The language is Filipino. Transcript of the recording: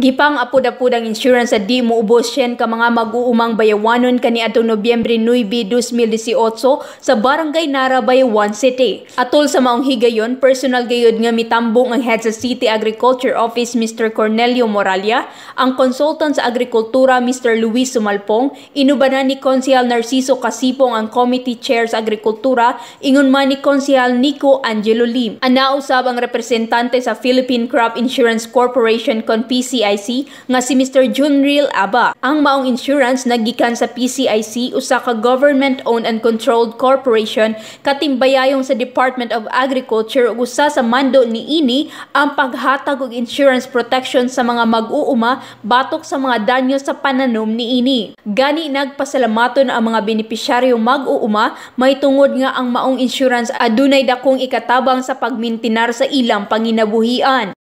Gipang apod-apod ang insurance sa di mo ubos ka mga mag-uumang bayawanon kani atong Nobyembre 9, 2018 sa Barangay Nara, Bayawan City. Atol sa maong higayon, personal gayod nga mitambong ang head sa City Agriculture Office Mr. Cornelio Moralia, ang consultant sa agrikultura Mr. Luis Sumalpong, inubanan ni Konsyal Narciso Kasipong ang Committee Chair sa Agrikultura, ingon man ni Konsyal Nico Angelo Lim. Anausab ang representante sa Philippine Crop Insurance Corporation kon PCIC nga si Mr. Junril Aba. Ang maong insurance nagikan sa PCIC usa ka government-owned and controlled corporation katimbayayong sa Department of Agriculture ug usa sa mando ni ini ang paghatag og insurance protection sa mga mag-uuma batok sa mga danyo sa pananom ni ini. Gani nagpasalamaton ang mga benepisyaryo mag-uuma may tungod nga ang maong insurance adunay dakong ikatabang sa pagmintinar sa ilang panginabuhian.